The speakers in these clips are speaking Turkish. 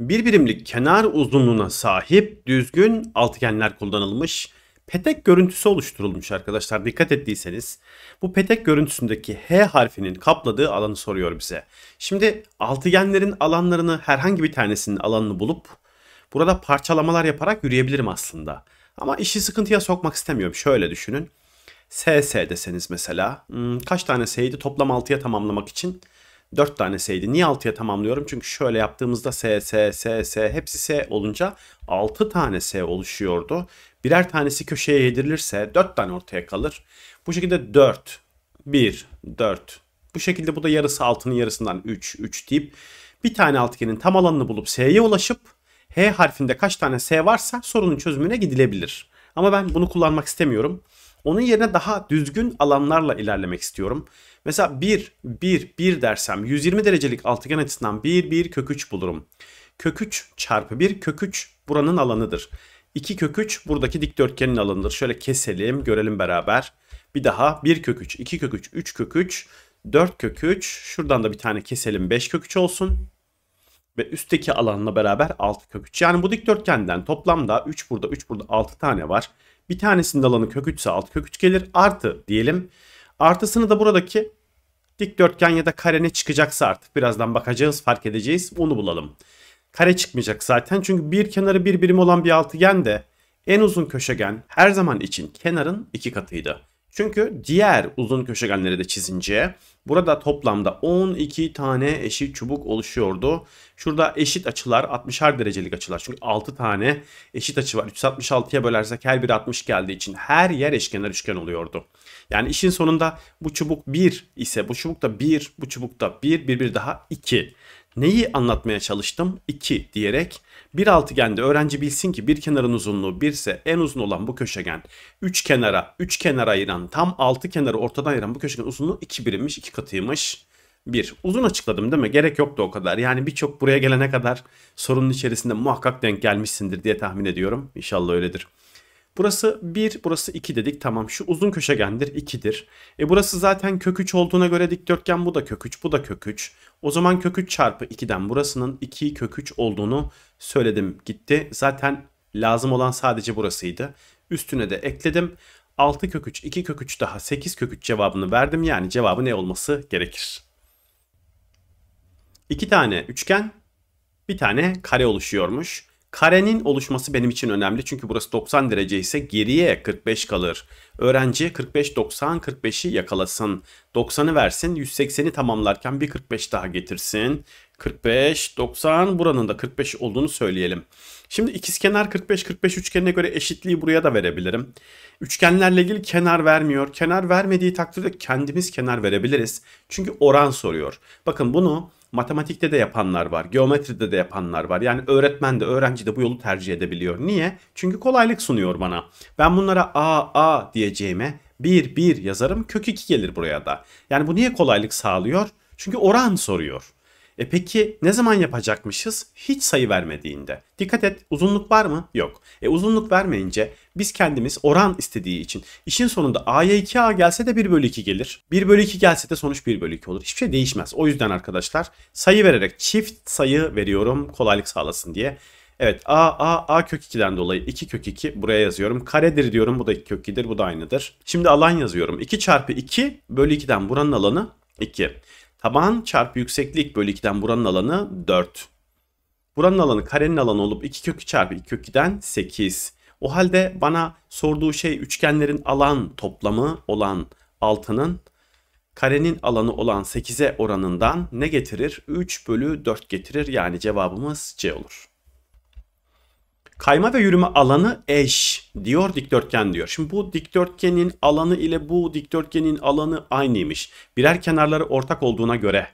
Bir birimlik kenar uzunluğuna sahip düzgün altıgenler kullanılmış. Petek görüntüsü oluşturulmuş arkadaşlar dikkat ettiyseniz. Bu petek görüntüsündeki H harfinin kapladığı alanı soruyor bize. Şimdi altıgenlerin alanlarını herhangi bir tanesinin alanını bulup burada parçalamalar yaparak yürüyebilirim aslında. Ama işi sıkıntıya sokmak istemiyorum. Şöyle düşünün. SS deseniz mesela. Hmm, kaç tane S'ydi toplam 6'ya tamamlamak için? 4 tane S'ydi. Niye 6'ya tamamlıyorum? Çünkü şöyle yaptığımızda S, S, S, S hepsi S olunca 6 tane S oluşuyordu. Birer tanesi köşeye yedirilirse 4 tane ortaya kalır. Bu şekilde 4, 1, 4. Bu şekilde bu da yarısı altının yarısından 3, 3 deyip bir tane altıgenin tam alanını bulup S'ye ulaşıp H harfinde kaç tane S varsa sorunun çözümüne gidilebilir. Ama ben bunu kullanmak istemiyorum. Onun yerine daha düzgün alanlarla ilerlemek istiyorum. Mesela 1, 1, 1 dersem 120 derecelik altıgen açısından 1, 1 kök 3 bulurum. Kök 3 çarpı 1 kök 3 buranın alanıdır. 2 kök 3 buradaki dikdörtgenin alanıdır. Şöyle keselim görelim beraber. Bir daha 1 kök 3, 2 kök 3, 3 kök 3, 4 kök 3. Şuradan da bir tane keselim 5 kök 3 olsun. Ve üstteki alanla beraber 6 kök 3. Yani bu dikdörtgenden toplamda 3 burada 3 burada 6 tane var. Bir tanesinin alanı kök 3 ise 6 kök 3 gelir. Artı diyelim. Artısını da buradaki Dikdörtgen ya da kare ne çıkacaksa artık birazdan bakacağız fark edeceğiz onu bulalım. Kare çıkmayacak zaten çünkü bir kenarı bir birim olan bir altıgen de en uzun köşegen her zaman için kenarın iki katıydı. Çünkü diğer uzun köşegenleri de çizince burada toplamda 12 tane eşit çubuk oluşuyordu. Şurada eşit açılar 60'ar derecelik açılar. Çünkü 6 tane eşit açı var. 366'ya bölersek her biri 60 geldiği için her yer eşkenar üçgen oluyordu. Yani işin sonunda bu çubuk 1 ise bu çubuk da 1, bu çubuk da 1, bir bir daha 2. Neyi anlatmaya çalıştım? 2 diyerek bir altıgende öğrenci bilsin ki bir kenarın uzunluğu 1 ise en uzun olan bu köşegen 3 kenara 3 kenara ayıran tam 6 kenarı ortadan ayıran bu köşegen uzunluğu 2 birimmiş 2 katıymış. 1. Uzun açıkladım değil mi? Gerek yoktu o kadar. Yani birçok buraya gelene kadar sorunun içerisinde muhakkak denk gelmişsindir diye tahmin ediyorum. İnşallah öyledir. Burası 1, burası 2 dedik. Tamam şu uzun köşegendir 2'dir. E burası zaten kök 3 olduğuna göre dikdörtgen bu da kök 3, bu da kök 3. O zaman kök 3 çarpı 2'den burasının 2 kök 3 olduğunu söyledim gitti. Zaten lazım olan sadece burasıydı. Üstüne de ekledim. 6 kök 3, 2 kök 3 daha 8 kök 3 cevabını verdim. Yani cevabı ne olması gerekir? 2 tane üçgen, bir tane kare oluşuyormuş. Karenin oluşması benim için önemli çünkü burası 90 derece ise geriye 45 kalır. Öğrenci 45-90 45'i yakalasın. 90'ı versin 180'i tamamlarken bir 45 daha getirsin. 45-90 buranın da 45 olduğunu söyleyelim. Şimdi ikizkenar 45-45 üçgenine göre eşitliği buraya da verebilirim. Üçgenlerle ilgili kenar vermiyor. Kenar vermediği takdirde kendimiz kenar verebiliriz. Çünkü oran soruyor. Bakın bunu matematikte de yapanlar var, geometride de yapanlar var. Yani öğretmen de öğrenci de bu yolu tercih edebiliyor. Niye? Çünkü kolaylık sunuyor bana. Ben bunlara A, A diyeceğime 1, 1 yazarım. Kök 2 gelir buraya da. Yani bu niye kolaylık sağlıyor? Çünkü oran soruyor. E peki ne zaman yapacakmışız? Hiç sayı vermediğinde. Dikkat et uzunluk var mı? Yok. E uzunluk vermeyince biz kendimiz oran istediği için işin sonunda a'ya 2a gelse de 1 bölü 2 gelir. 1 bölü 2 gelse de sonuç 1 bölü 2 olur. Hiçbir şey değişmez. O yüzden arkadaşlar sayı vererek çift sayı veriyorum kolaylık sağlasın diye. Evet a a a kök 2'den dolayı 2 kök 2 buraya yazıyorum. Karedir diyorum bu da 2 kök 2'dir bu da aynıdır. Şimdi alan yazıyorum. 2 çarpı 2 bölü 2'den buranın alanı 2. Taban çarpı yükseklik bölü 2'den buranın alanı 4. Buranın alanı karenin alanı olup 2 kökü çarpı 2 köküden 2'den 8. O halde bana sorduğu şey üçgenlerin alan toplamı olan 6'nın karenin alanı olan 8'e oranından ne getirir? 3 bölü 4 getirir yani cevabımız C olur. Kayma ve yürüme alanı eş diyor dikdörtgen diyor. Şimdi bu dikdörtgenin alanı ile bu dikdörtgenin alanı aynıymış. Birer kenarları ortak olduğuna göre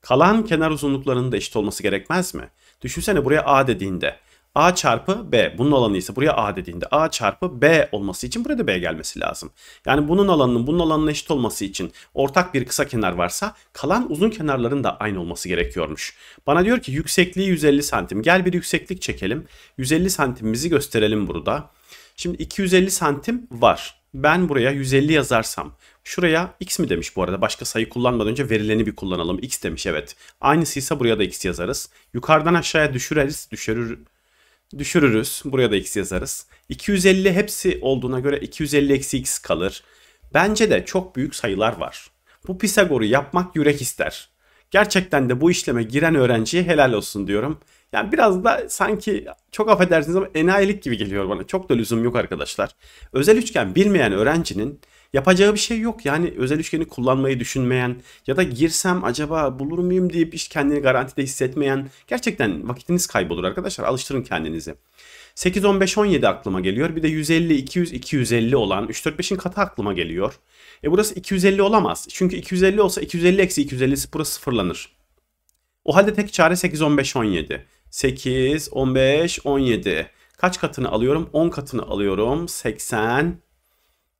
kalan kenar uzunluklarının da eşit olması gerekmez mi? Düşünsene buraya A dediğinde A çarpı B. Bunun alanı ise buraya A dediğinde A çarpı B olması için buraya da B gelmesi lazım. Yani bunun alanının bunun alanına eşit olması için ortak bir kısa kenar varsa kalan uzun kenarların da aynı olması gerekiyormuş. Bana diyor ki yüksekliği 150 santim. Gel bir yükseklik çekelim. 150 santimimizi gösterelim burada. Şimdi 250 santim var. Ben buraya 150 yazarsam şuraya x mi demiş bu arada başka sayı kullanmadan önce verileni bir kullanalım. x demiş evet. Aynısıysa buraya da x yazarız. Yukarıdan aşağıya düşüreriz. Düşürür düşürürüz. Buraya da x yazarız. 250 hepsi olduğuna göre 250 eksi x kalır. Bence de çok büyük sayılar var. Bu Pisagor'u yapmak yürek ister. Gerçekten de bu işleme giren öğrenciye helal olsun diyorum. Yani biraz da sanki çok affedersiniz ama enayilik gibi geliyor bana. Çok da lüzum yok arkadaşlar. Özel üçgen bilmeyen öğrencinin yapacağı bir şey yok. Yani özel üçgeni kullanmayı düşünmeyen ya da girsem acaba bulur muyum deyip hiç kendini garantide hissetmeyen gerçekten vakitiniz kaybolur arkadaşlar. Alıştırın kendinizi. 8, 15, 17 aklıma geliyor. Bir de 150, 200, 250 olan 3, 4, 5'in katı aklıma geliyor. E burası 250 olamaz. Çünkü 250 olsa 250 eksi 250'si burası sıfırlanır. O halde tek çare 8, 15, 17. 8, 15, 17. Kaç katını alıyorum? 10 katını alıyorum. 80,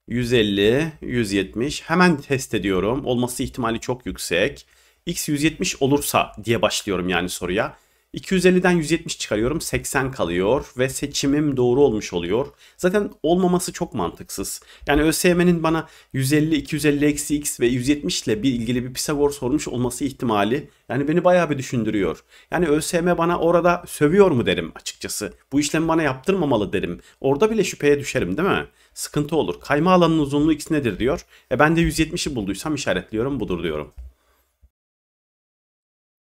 150, 170 hemen test ediyorum. Olması ihtimali çok yüksek. X 170 olursa diye başlıyorum yani soruya. 250'den 170 çıkarıyorum 80 kalıyor ve seçimim doğru olmuş oluyor. Zaten olmaması çok mantıksız. Yani ÖSYM'nin bana 150, 250 eksi x ve 170 ile bir ilgili bir Pisagor sormuş olması ihtimali yani beni bayağı bir düşündürüyor. Yani ÖSYM bana orada sövüyor mu derim açıkçası. Bu işlemi bana yaptırmamalı derim. Orada bile şüpheye düşerim değil mi? Sıkıntı olur. Kayma alanının uzunluğu x nedir diyor. E ben de 170'i bulduysam işaretliyorum budur diyorum.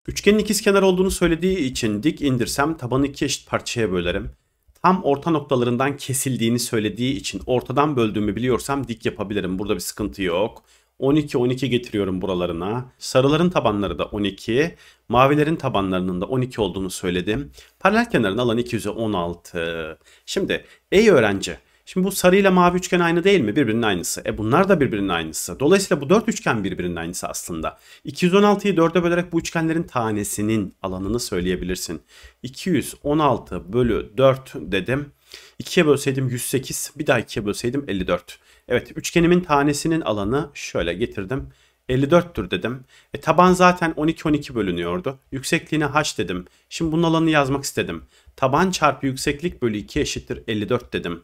Üçgenin ikizkenar olduğunu söylediği için dik indirsem tabanı iki eşit parçaya bölerim. Tam orta noktalarından kesildiğini söylediği için ortadan böldüğümü biliyorsam dik yapabilirim. Burada bir sıkıntı yok. 12 12 getiriyorum buralarına. Sarıların tabanları da 12, mavilerin tabanlarının da 12 olduğunu söyledim. Paralel kenarın alanı 216. Şimdi ey öğrenci Şimdi bu sarı ile mavi üçgen aynı değil mi? Birbirinin aynısı. E bunlar da birbirinin aynısı. Dolayısıyla bu dört üçgen birbirinin aynısı aslında. 216'yı 4'e bölerek bu üçgenlerin tanesinin alanını söyleyebilirsin. 216 bölü 4 dedim. 2'ye bölseydim 108. Bir daha 2'ye bölseydim 54. Evet üçgenimin tanesinin alanı şöyle getirdim. 54'tür dedim. E, taban zaten 12-12 bölünüyordu. Yüksekliğine h dedim. Şimdi bunun alanını yazmak istedim taban çarpı yükseklik bölü 2 eşittir 54 dedim.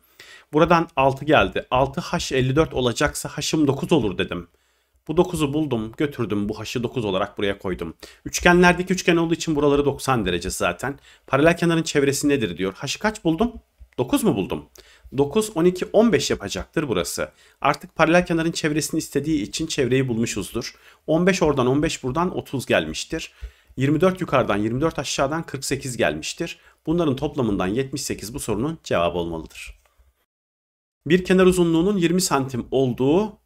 Buradan 6 geldi. 6 h 54 olacaksa h'ım 9 olur dedim. Bu 9'u buldum götürdüm bu h'ı 9 olarak buraya koydum. Üçgenlerdeki üçgen olduğu için buraları 90 derece zaten. Paralel kenarın çevresi nedir diyor. H'ı kaç buldum? 9 mu buldum? 9, 12, 15 yapacaktır burası. Artık paralel kenarın çevresini istediği için çevreyi bulmuşuzdur. 15 oradan 15 buradan 30 gelmiştir. 24 yukarıdan 24 aşağıdan 48 gelmiştir. Bunların toplamından 78 bu sorunun cevabı olmalıdır. Bir kenar uzunluğunun 20 santim olduğu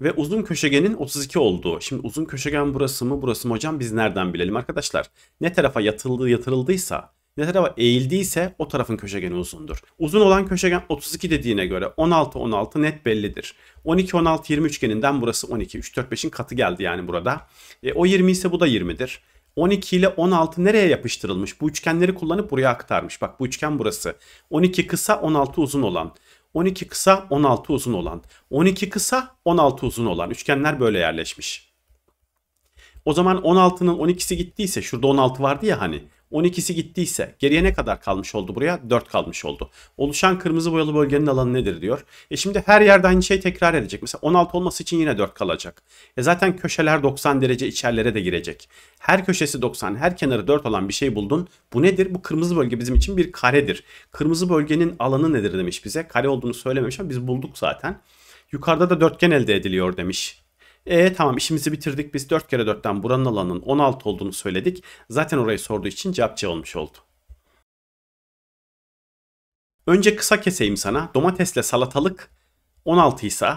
ve uzun köşegenin 32 olduğu. Şimdi uzun köşegen burası mı burası mı hocam biz nereden bilelim arkadaşlar? Ne tarafa yatıldı yatırıldıysa ne tarafa eğildiyse o tarafın köşegeni uzundur. Uzun olan köşegen 32 dediğine göre 16 16 net bellidir. 12 16 20 üçgeninden burası 12 3 4 5'in katı geldi yani burada. E, o 20 ise bu da 20'dir. 12 ile 16 nereye yapıştırılmış? Bu üçgenleri kullanıp buraya aktarmış. Bak bu üçgen burası. 12 kısa 16 uzun olan. 12 kısa 16 uzun olan. 12 kısa 16 uzun olan. Üçgenler böyle yerleşmiş. O zaman 16'nın 12'si gittiyse şurada 16 vardı ya hani 12'si gittiyse geriye ne kadar kalmış oldu buraya? 4 kalmış oldu. Oluşan kırmızı boyalı bölgenin alanı nedir diyor. E şimdi her yerde aynı şey tekrar edecek. Mesela 16 olması için yine 4 kalacak. E zaten köşeler 90 derece içerlere de girecek. Her köşesi 90, her kenarı 4 olan bir şey buldun. Bu nedir? Bu kırmızı bölge bizim için bir karedir. Kırmızı bölgenin alanı nedir demiş bize. Kare olduğunu söylememiş ama biz bulduk zaten. Yukarıda da dörtgen elde ediliyor demiş. E tamam işimizi bitirdik. Biz 4 kere 4'ten buranın alanının 16 olduğunu söyledik. Zaten orayı sorduğu için cevap C olmuş oldu. Önce kısa keseyim sana. Domatesle salatalık 16 ise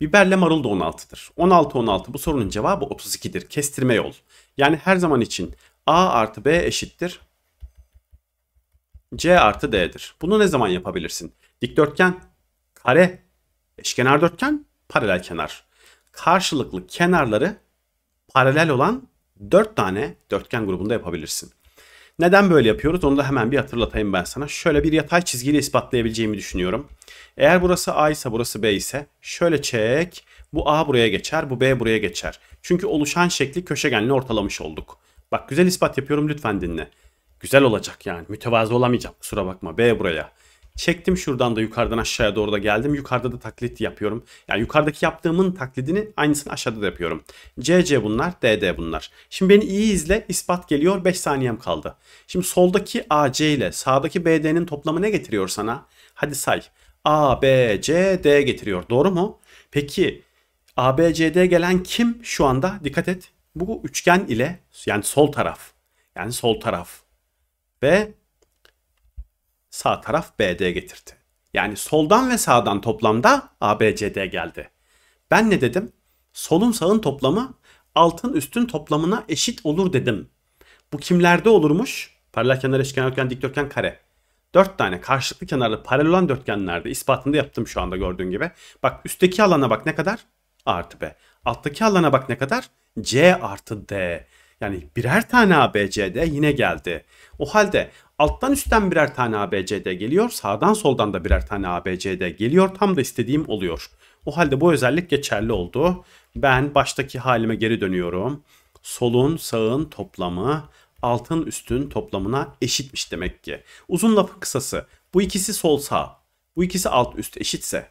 biberle marul da 16'dır. 16 16 bu sorunun cevabı 32'dir. Kestirme yol. Yani her zaman için A artı B eşittir. C artı D'dir. Bunu ne zaman yapabilirsin? Dikdörtgen, kare, eşkenar dörtgen, paralel kenar karşılıklı kenarları paralel olan 4 tane dörtgen grubunda yapabilirsin. Neden böyle yapıyoruz onu da hemen bir hatırlatayım ben sana. Şöyle bir yatay çizgiyle ispatlayabileceğimi düşünüyorum. Eğer burası A ise burası B ise şöyle çek. Bu A buraya geçer, bu B buraya geçer. Çünkü oluşan şekli köşegenle ortalamış olduk. Bak güzel ispat yapıyorum lütfen dinle. Güzel olacak yani. Mütevazı olamayacağım kusura bakma. B buraya. Çektim şuradan da yukarıdan aşağıya doğru da geldim. Yukarıda da taklit yapıyorum. Yani yukarıdaki yaptığımın taklidini aynısını aşağıda da yapıyorum. CC bunlar, DD bunlar. Şimdi beni iyi izle. ispat geliyor. 5 saniyem kaldı. Şimdi soldaki AC ile sağdaki BD'nin toplamı ne getiriyor sana? Hadi say. A, B, C, D getiriyor. Doğru mu? Peki A, B, C, D gelen kim şu anda? Dikkat et. Bu üçgen ile yani sol taraf. Yani sol taraf. Ve sağ taraf BD getirdi. Yani soldan ve sağdan toplamda ABCD geldi. Ben ne dedim? Solun sağın toplamı altın üstün toplamına eşit olur dedim. Bu kimlerde olurmuş? Paralel kenar eşkenar üçgen dikdörtgen kare. Dört tane karşılıklı kenarlı paralel olan dörtgenlerde ispatını da yaptım şu anda gördüğün gibi. Bak üstteki alana bak ne kadar? A artı B. Alttaki alana bak ne kadar? C artı D. Yani birer tane ABCD yine geldi. O halde alttan üstten birer tane ABCD geliyor, sağdan soldan da birer tane ABCD geliyor. Tam da istediğim oluyor. O halde bu özellik geçerli oldu. Ben baştaki halime geri dönüyorum. Solun sağın toplamı altın üstün toplamına eşitmiş demek ki. Uzun lafı kısası bu ikisi sol sağ, bu ikisi alt üst eşitse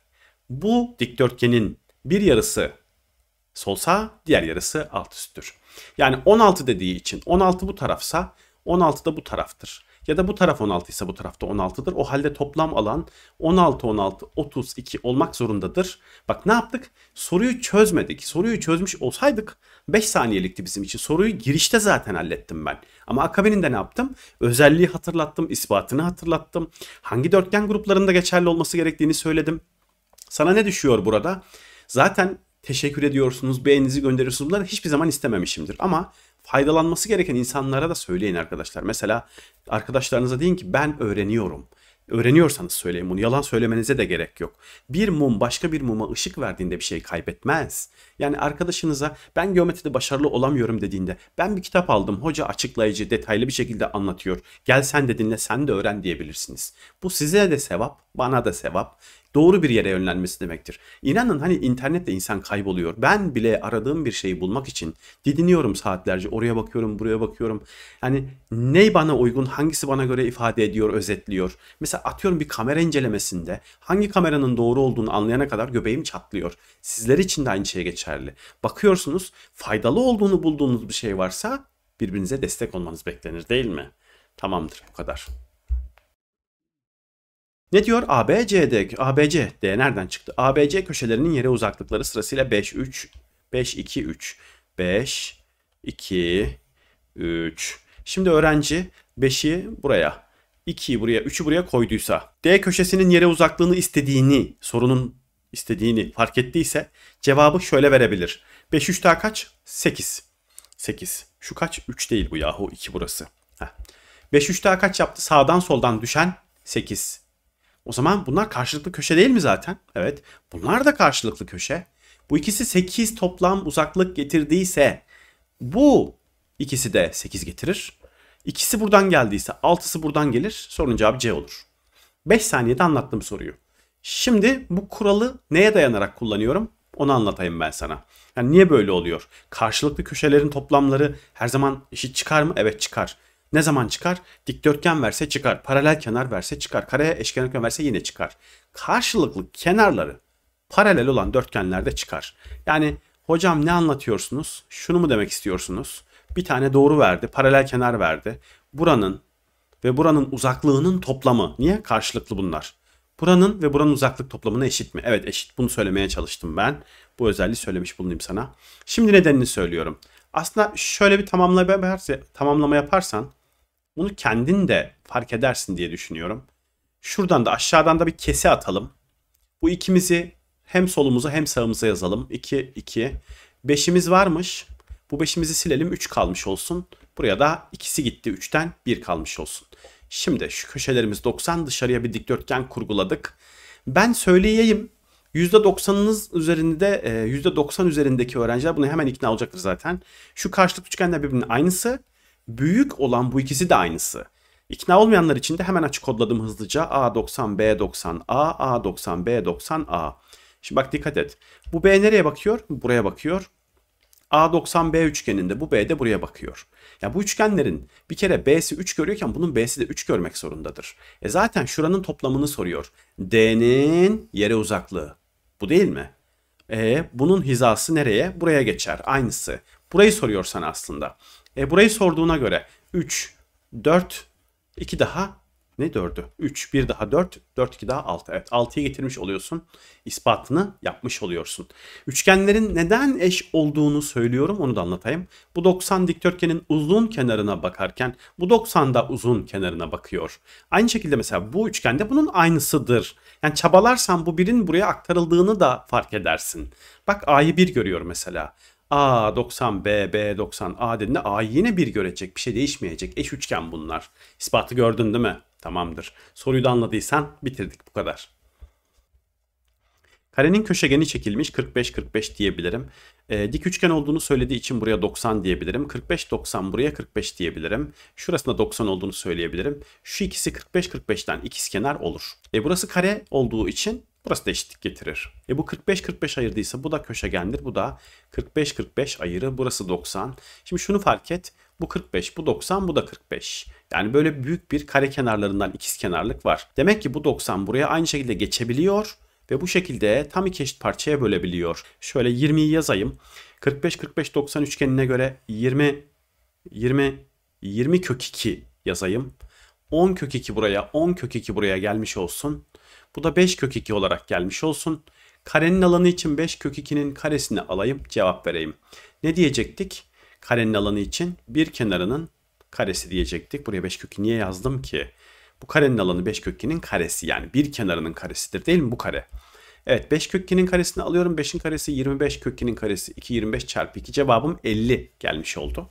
bu dikdörtgenin bir yarısı sol sağ, diğer yarısı alt üsttür. Yani 16 dediği için 16 bu tarafsa 16 da bu taraftır. Ya da bu taraf 16 ise bu tarafta 16'dır. O halde toplam alan 16 16 32 olmak zorundadır. Bak ne yaptık? Soruyu çözmedik. Soruyu çözmüş olsaydık 5 saniyelikti bizim için. Soruyu girişte zaten hallettim ben. Ama akabininde ne yaptım? Özelliği hatırlattım, ispatını hatırlattım. Hangi dörtgen gruplarında geçerli olması gerektiğini söyledim. Sana ne düşüyor burada? Zaten teşekkür ediyorsunuz, beğeninizi gönderiyorsunuz. Bunları hiçbir zaman istememişimdir. Ama faydalanması gereken insanlara da söyleyin arkadaşlar. Mesela arkadaşlarınıza deyin ki ben öğreniyorum. Öğreniyorsanız söyleyin bunu. Yalan söylemenize de gerek yok. Bir mum başka bir muma ışık verdiğinde bir şey kaybetmez. Yani arkadaşınıza ben geometride başarılı olamıyorum dediğinde ben bir kitap aldım. Hoca açıklayıcı, detaylı bir şekilde anlatıyor. Gel sen de dinle, sen de öğren diyebilirsiniz. Bu size de sevap, bana da sevap doğru bir yere yönlenmesi demektir. İnanın hani internette insan kayboluyor. Ben bile aradığım bir şeyi bulmak için didiniyorum saatlerce. Oraya bakıyorum, buraya bakıyorum. Hani ne bana uygun, hangisi bana göre ifade ediyor, özetliyor. Mesela atıyorum bir kamera incelemesinde hangi kameranın doğru olduğunu anlayana kadar göbeğim çatlıyor. Sizler için de aynı şey geçerli. Bakıyorsunuz faydalı olduğunu bulduğunuz bir şey varsa birbirinize destek olmanız beklenir değil mi? Tamamdır bu kadar. Ne diyor? ABC'de, ABC, D nereden çıktı? ABC köşelerinin yere uzaklıkları sırasıyla 5, 3, 5, 2, 3, 5, 2, 3. Şimdi öğrenci 5'i buraya, 2'yi buraya, 3'ü buraya koyduysa, D köşesinin yere uzaklığını istediğini, sorunun istediğini fark ettiyse cevabı şöyle verebilir. 5, 3 daha kaç? 8. 8. Şu kaç? 3 değil bu yahu 2 burası. Heh. 5, 3 daha kaç yaptı? Sağdan soldan düşen 8. O zaman bunlar karşılıklı köşe değil mi zaten? Evet. Bunlar da karşılıklı köşe. Bu ikisi 8 toplam uzaklık getirdiyse bu ikisi de 8 getirir. İkisi buradan geldiyse 6'sı buradan gelir. Sorunun cevabı C olur. 5 saniyede anlattım soruyu. Şimdi bu kuralı neye dayanarak kullanıyorum? Onu anlatayım ben sana. Yani niye böyle oluyor? Karşılıklı köşelerin toplamları her zaman eşit çıkar mı? Evet çıkar. Ne zaman çıkar? Dikdörtgen verse çıkar. Paralel kenar verse çıkar. Kareye eşkenar kenar verse yine çıkar. Karşılıklı kenarları paralel olan dörtgenlerde çıkar. Yani hocam ne anlatıyorsunuz? Şunu mu demek istiyorsunuz? Bir tane doğru verdi, paralel kenar verdi. Buranın ve buranın uzaklığının toplamı. Niye? Karşılıklı bunlar. Buranın ve buranın uzaklık toplamına eşit mi? Evet eşit. Bunu söylemeye çalıştım ben. Bu özelliği söylemiş bulunayım sana. Şimdi nedenini söylüyorum. Aslında şöyle bir tamamlama, yaparsan bunu kendin de fark edersin diye düşünüyorum. Şuradan da aşağıdan da bir kese atalım. Bu ikimizi hem solumuza hem sağımıza yazalım. 2, 2. 5'imiz varmış. Bu 5'imizi silelim 3 kalmış olsun. Buraya da ikisi gitti 3'ten 1 kalmış olsun. Şimdi şu köşelerimiz 90 dışarıya bir dikdörtgen kurguladık. Ben söyleyeyim %90'ınız üzerinde e, yüzde %90 üzerindeki öğrenciler bunu hemen ikna olacaktır zaten. Şu karşılıklı üçgenler birbirinin aynısı. Büyük olan bu ikisi de aynısı. İkna olmayanlar için de hemen açık kodladım hızlıca. A90, B90, A, A90, B90, A. Şimdi bak dikkat et. Bu B nereye bakıyor? Buraya bakıyor. A90B üçgeninde bu B de buraya bakıyor. Ya bu üçgenlerin bir kere B'si 3 görüyorken bunun B'si de 3 görmek zorundadır. E zaten şuranın toplamını soruyor. D'nin yere uzaklığı bu değil mi? E, bunun hizası nereye? Buraya geçer. Aynısı. Burayı soruyor sana aslında. E, burayı sorduğuna göre 3, 4, 2 daha ne 4'ü? 3, 1 daha 4, 4, 2 daha 6. Evet 6'ya getirmiş oluyorsun. İspatını yapmış oluyorsun. Üçgenlerin neden eş olduğunu söylüyorum onu da anlatayım. Bu 90 dikdörtgenin uzun kenarına bakarken bu 90 da uzun kenarına bakıyor. Aynı şekilde mesela bu üçgende bunun aynısıdır. Yani çabalarsan bu birin buraya aktarıldığını da fark edersin. Bak A'yı 1 görüyor mesela. A 90 B B 90 A dediğinde A yine bir görecek. Bir şey değişmeyecek. Eş üçgen bunlar. Ispatı gördün değil mi? Tamamdır. Soruyu da anladıysan bitirdik bu kadar. Karenin köşegeni çekilmiş 45-45 diyebilirim. E, dik üçgen olduğunu söylediği için buraya 90 diyebilirim. 45-90 buraya 45 diyebilirim. Şurasında 90 olduğunu söyleyebilirim. Şu ikisi 45-45'ten ikizkenar olur. E, burası kare olduğu için burası da eşitlik getirir. E, bu 45-45 ayırdıysa bu da köşegendir. Bu da 45-45 ayırı. Burası 90. Şimdi şunu fark et. Bu 45, bu 90, bu da 45. Yani böyle büyük bir kare kenarlarından ikiz kenarlık var. Demek ki bu 90 buraya aynı şekilde geçebiliyor ve bu şekilde tam iki eşit parçaya bölebiliyor. Şöyle 20'yi yazayım. 45 45 90 üçgenine göre 20 20 20 kök 2 yazayım. 10 kök 2 buraya 10 kök 2 buraya gelmiş olsun. Bu da 5 kök 2 olarak gelmiş olsun. Karenin alanı için 5 kök 2'nin karesini alayım cevap vereyim. Ne diyecektik? karenin alanı için bir kenarının karesi diyecektik. Buraya 5 kökü niye yazdım ki? Bu karenin alanı 5 kökünün karesi yani bir kenarının karesidir değil mi bu kare? Evet 5 kökünün karesini alıyorum. 5'in karesi 25 kökünün karesi 2 25 çarpı 2 cevabım 50 gelmiş oldu.